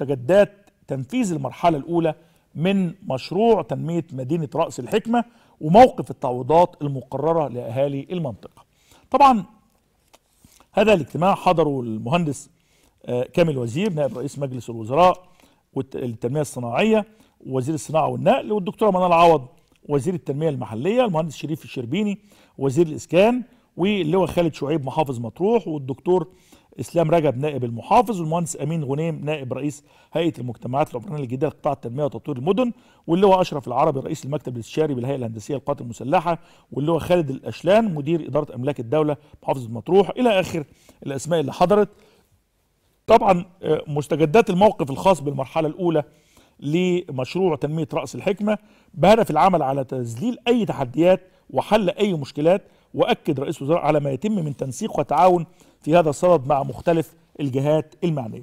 مستجدات تنفيذ المرحلة الأولى من مشروع تنمية مدينة رأس الحكمة وموقف التعويضات المقررة لأهالي المنطقة طبعا هذا الاجتماع حضره المهندس آه، كامل وزير نائب رئيس مجلس الوزراء والتنمية الصناعية ووزير الصناعة والنقل والدكتورة منال عوض وزير التنمية المحلية المهندس شريف الشربيني وزير الإسكان واللواء خالد شعيب محافظ مطروح والدكتور اسلام رجب نائب المحافظ والمهندس امين غنيم نائب رئيس هيئه المجتمعات العمرانيه الجديده لقطاع التنميه وتطوير المدن واللي هو اشرف العربي رئيس المكتب الاستشاري بالهيئه الهندسيه للقوات المسلحه واللي هو خالد الاشلان مدير اداره املاك الدوله محافظه مطروح الى اخر الاسماء اللي حضرت طبعا آه، مستجدات الموقف الخاص بالمرحله الاولى لمشروع تنميه راس الحكمه بهدف العمل على تذليل اي تحديات وحل اي مشكلات واكد رئيس الوزراء على ما يتم من تنسيق وتعاون في هذا الصدد مع مختلف الجهات المعنيه.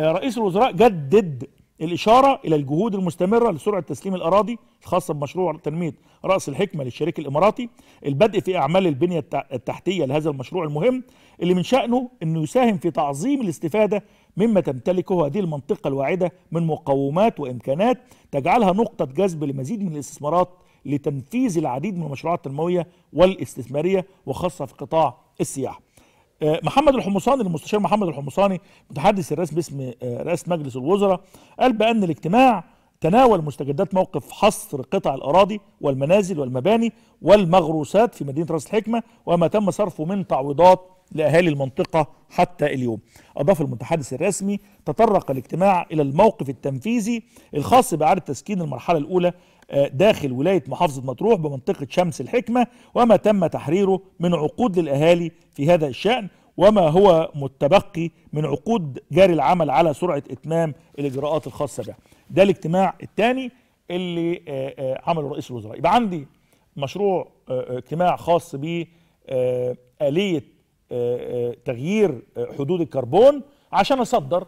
آه، رئيس الوزراء جدد الاشاره الى الجهود المستمره لسرعه تسليم الاراضي الخاصه بمشروع تنميه راس الحكمه للشريك الاماراتي، البدء في اعمال البنيه التحتيه لهذا المشروع المهم اللي من شانه انه يساهم في تعظيم الاستفاده مما تمتلكه هذه المنطقه الواعده من مقومات وامكانات تجعلها نقطه جذب لمزيد من الاستثمارات لتنفيذ العديد من المشروعات التنمويه والاستثماريه وخاصه في قطاع السياحه. آه، محمد الحمصاني المستشار محمد الحمصاني متحدث الرسمي باسم آه، رئاسه مجلس الوزراء قال بان الاجتماع تناول مستجدات موقف حصر قطع الاراضي والمنازل والمباني والمغروسات في مدينه راس الحكمه وما تم صرفه من تعويضات لأهالي المنطقة حتى اليوم أضاف المتحدث الرسمي تطرق الاجتماع إلى الموقف التنفيذي الخاص بإعادة تسكين المرحلة الأولى آه، داخل ولاية محافظة مطروح بمنطقة شمس الحكمة وما تم تحريره من عقود للأهالي في هذا الشأن وما هو متبقي من عقود جاري العمل على سرعة إتمام الإجراءات الخاصة به ده الاجتماع الثاني اللي آه، آه، عمله رئيس الوزراء يبقى عندي مشروع اجتماع خاص بآلية آه، آه، تغيير آه، حدود الكربون عشان اصدر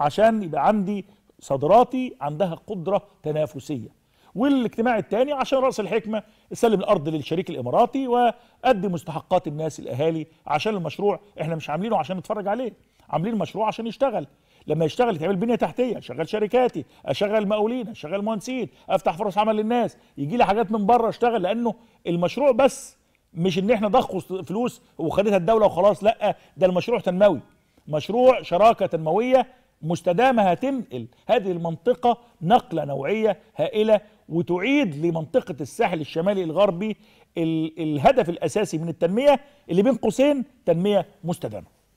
عشان يبقى عندي صادراتي عندها قدره تنافسيه والاجتماع الثاني عشان راس الحكمه اسلم الارض للشريك الاماراتي وادي مستحقات الناس الاهالي عشان المشروع احنا مش عاملينه عشان نتفرج عليه عاملين المشروع عشان يشتغل لما يشتغل يتعمل بنيه تحتيه اشغل شركاتي اشغل مقاولين اشغل مهندسين افتح فرص عمل للناس يجي لي حاجات من بره اشتغل لانه المشروع بس مش ان احنا ضخوا فلوس وخدتها الدوله وخلاص لا ده المشروع تنموي مشروع شراكه تنمويه مستدامه هتنقل هذه المنطقه نقله نوعيه هائله وتعيد لمنطقه الساحل الشمالي الغربي الهدف الاساسي من التنميه اللي بين قوسين تنميه مستدامه